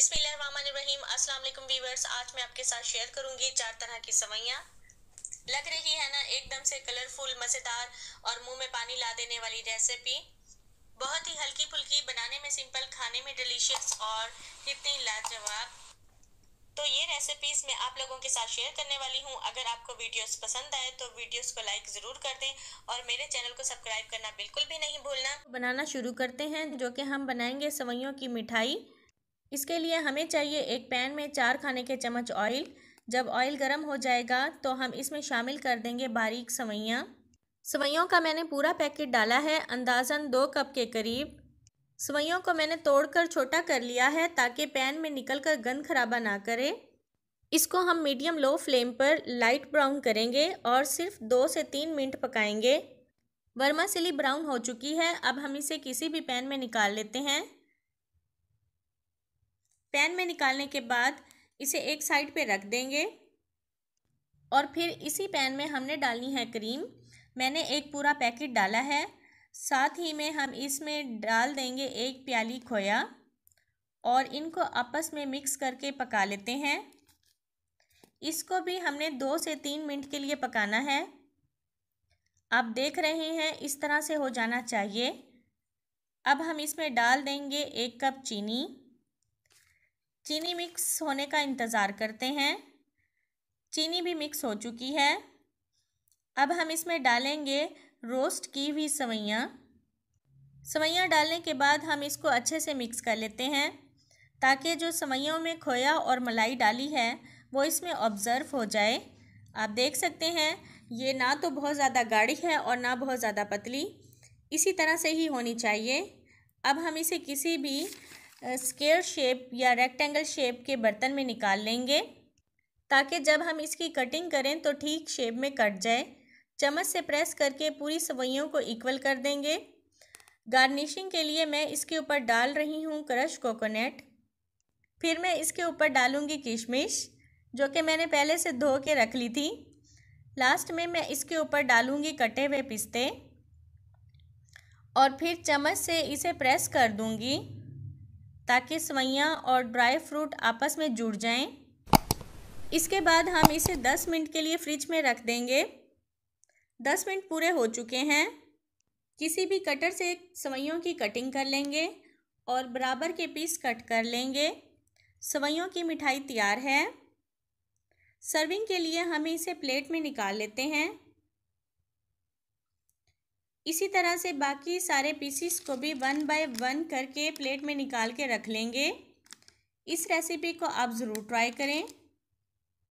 बिस्मिल्लाहिर्रहमानिर्रहीम अस्सलाम वालेकुम व्यूअर्स आज मैं आपके साथ शेयर करूंगी चार तरह की सवैयाँ लग रही है ना एकदम से कलरफुल मज़ेदार और मुंह में पानी ला देने वाली रेसिपी बहुत ही हल्की फुल्की बनाने में सिंपल खाने में डिलीशियस और कितनी लाजवाब तो ये रेसिपीज मैं आप लोगों के साथ शेयर करने वाली हूँ अगर आपको वीडियोस पसंद आए तो वीडियोस को लाइक ज़रूर कर दें और मेरे चैनल को सब्सक्राइब करना बिल्कुल भी नहीं भूलना बनाना शुरू करते हैं जो कि हम बनाएंगे सवैयों की मिठाई इसके लिए हमें चाहिए एक पैन में चार खाने के चम्मच ऑयल जब ऑयल गर्म हो जाएगा तो हम इसमें शामिल कर देंगे बारीक सवैयाँ सवैयों का मैंने पूरा पैकेट डाला है अंदाज़न दो कप के करीब सवैयों को मैंने तोड़कर छोटा कर लिया है ताकि पैन में निकलकर गंद खराबा ना करे इसको हम मीडियम लो फ्लेम पर लाइट ब्राउन करेंगे और सिर्फ दो से तीन मिनट पकाएंगे वर्मा सिली ब्राउन हो चुकी है अब हम इसे किसी भी पैन में निकाल लेते हैं पैन में निकालने के बाद इसे एक साइड पे रख देंगे और फिर इसी पैन में हमने डालनी है क्रीम मैंने एक पूरा पैकेट डाला है साथ ही में हम इसमें डाल देंगे एक प्याली खोया और इनको आपस में मिक्स करके पका लेते हैं इसको भी हमने दो से तीन मिनट के लिए पकाना है आप देख रहे हैं इस तरह से हो जाना चाहिए अब हम इसमें डाल देंगे एक कप चीनी चीनी मिक्स होने का इंतज़ार करते हैं चीनी भी मिक्स हो चुकी है अब हम इसमें डालेंगे रोस्ट की हुई सवैयाँ सवैयाँ डालने के बाद हम इसको अच्छे से मिक्स कर लेते हैं ताकि जो सवैयों में खोया और मलाई डाली है वो इसमें ऑब्ज़र्व हो जाए आप देख सकते हैं ये ना तो बहुत ज़्यादा गाढ़ी है और ना बहुत ज़्यादा पतली इसी तरह से ही होनी चाहिए अब हम इसे किसी भी स्केयर शेप या रेक्टेंगल शेप के बर्तन में निकाल लेंगे ताकि जब हम इसकी कटिंग करें तो ठीक शेप में कट जाए चम्मच से प्रेस करके पूरी सवैयों को इक्वल कर देंगे गार्निशिंग के लिए मैं इसके ऊपर डाल रही हूँ क्रश कोकोनट फिर मैं इसके ऊपर डालूँगी किशमिश जो कि मैंने पहले से धो के रख ली थी लास्ट में मैं इसके ऊपर डालूँगी कटे हुए पिस्ते और फिर चम्मच से इसे प्रेस कर दूँगी ताकि सवैयाँ और ड्राई फ्रूट आपस में जुड़ जाएं। इसके बाद हम इसे 10 मिनट के लिए फ्रिज में रख देंगे 10 मिनट पूरे हो चुके हैं किसी भी कटर से सवैयों की कटिंग कर लेंगे और बराबर के पीस कट कर लेंगे सवैयों की मिठाई तैयार है सर्विंग के लिए हमें इसे प्लेट में निकाल लेते हैं इसी तरह से बाकी सारे पीसीस को भी वन बाय वन करके प्लेट में निकाल के रख लेंगे इस रेसिपी को आप ज़रूर ट्राई करें